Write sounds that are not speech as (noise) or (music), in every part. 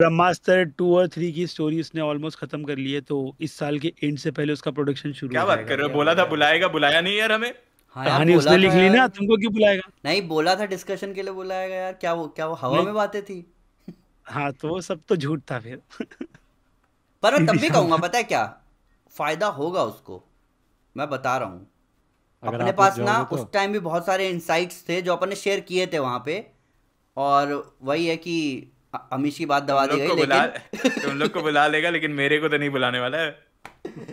ब्रह्मास्त्र two और three की story उसने ऑलमोस्ट खत्म कर ली है तो इस साल के एंड से पहले उसका प्रोडक्शन शुरू क्या बात कर रहे हो बोला था बुलाएगा बुलाया नहीं यार हमें हाँ कहानी हाँ उसने लिख ली ना तुमको क्यों बुलाएगा नहीं बोला था डिस्कशन के लिए बुलाएगा यार क्या वो क्या वो हवा में बातें थी हाँ तो वो सब तो झूठ था फिर पर मैं तब भी (laughs) कहूंगा पता है क्या फायदा होगा उसको मैं बता रहा हूँ अपने पास ना तो। उस टाइम भी बहुत सारे इंसाइट्स थे जो अपन ने शेयर किए थे वहां पे और वही है कि अमीश की बात दबा देगा लेकिन (laughs) तुम लोग को बुला लेगा लेकिन मेरे को तो नहीं बुलाने वाला है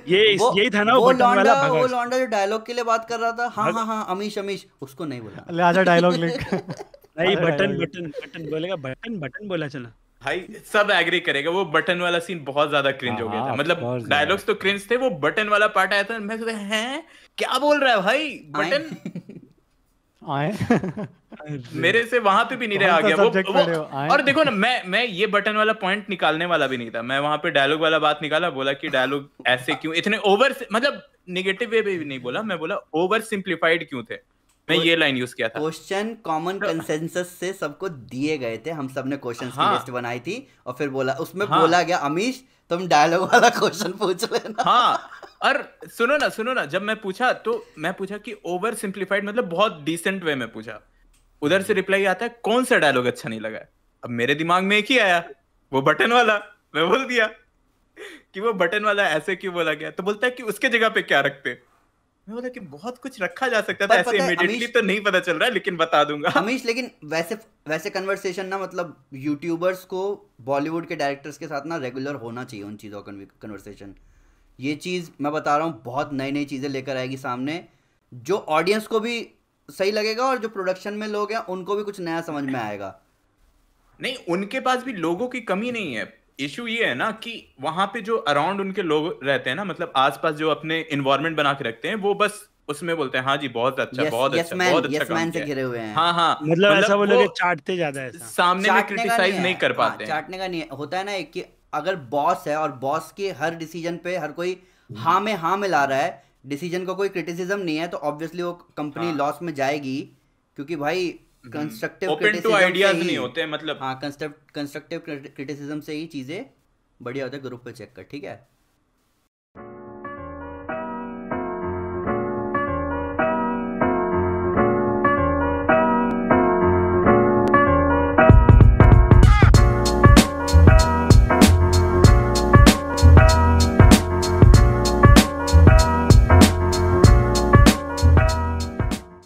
ये वो, ये था ना वो लौंडा वो लौंडा जो डायलॉग के लिए बात कर रहा था हाँ हाँ हाँ अमीश अमीश उसको नहीं बोला ले आजा डायलॉग लिख (laughs) नहीं बटन बटन बटन बोलेगा बटन बटन बोला चला भाई सब एग्री करेगा वो बटन वाला सीन बहुत ज्यादा क्रिंज हो गया था हाँ, मतलब डायलॉग्स तो क्रिंज थे वो बटन वाला पार्ट आया था मैं सोचा हैं क्या बोल रहा है भाई बटन (laughs) आए मेरे से वहां पे भी नहीं रहा आ गया वो, वो और देखो ना मैं मैं ये बटन वाला पॉइंट निकालने वाला भी नहीं था मैं वहां पे डायलॉग वाला बात निकाला बोला कि डायलॉग ऐसे क्यों इतने ओवर मतलब निगेटिव वे भी नहीं बोला मैं बोला ओवर सिंप्लीफाइड क्यों थे मैं ये लाइन यूज किया था क्वेश्चन कॉमन कंसेंसस से सबको दिए गए थे हम सब ने क्वेश्चन हाँ, लिस्ट बनाई थी और फिर बोला उसमें हाँ, बोला गया अमीश तुम डायलॉग वाला क्वेश्चन पूछ लेना हाँ और सुनो ना सुनो ना जब मैं पूछा तो मैं पूछा कि ओवर सिंप्लीफाइड मतलब बहुत डिसेंट वे में पूछा उधर से रिप्लाई आता है कौन सा डायलॉग अच्छा नहीं लगा अब मेरे दिमाग में एक ही आया वो बटन वाला मैं बोल दिया कि वो बटन वाला ऐसे क्यों बोला गया तो बोलता है कि उसके जगह पे क्या रखते मैं बोला कि बहुत कुछ रखा जा सकता था ऐसे इमीडिएटली तो नहीं पता चल रहा है लेकिन बता दूंगा अमीश लेकिन वैसे वैसे कन्वर्सेशन ना मतलब यूट्यूबर्स को बॉलीवुड के डायरेक्टर्स के साथ ना रेगुलर होना चाहिए उन चीज़ों का कन्वर्सेशन ये चीज़ मैं बता रहा हूँ बहुत नई नई चीज़ें लेकर आएगी सामने जो ऑडियंस को भी सही लगेगा और जो प्रोडक्शन में लोग हैं उनको भी कुछ नया समझ में आएगा नहीं उनके पास भी लोगों की कमी नहीं है इशू ये है ना कि वहां पे जो अराउंड उनके लोग रहते हैं ना मतलब आसपास जो अपने इन्वायरमेंट बना के रखते हैं वो बस उसमें बोलते हैं हाँ जी बहुत अच्छा yes, बहुत yes अच्छा man, बहुत yes अच्छा काम से घिरे हुए हैं हाँ हाँ मतलब मतलब ऐसा वो लोग चाटते ज्यादा सामने में क्रिटिसाइज नहीं कर पाते चाटने का नहीं हाँ, होता है ना कि अगर बॉस है और बॉस के हर डिसीजन पे हर कोई हाँ में हाँ मिला रहा है डिसीजन का कोई क्रिटिसिज्म नहीं है तो ऑब्वियसली वो कंपनी लॉस हाँ। में जाएगी क्योंकि भाई कंस्ट्रक्टिव हम्म। आइडियाज नहीं होते मतलब हाँ कंस्ट्रक्टिव क्रिटिसिज्म से ही चीजें बढ़िया होता है ग्रुप पे चेक कर ठीक है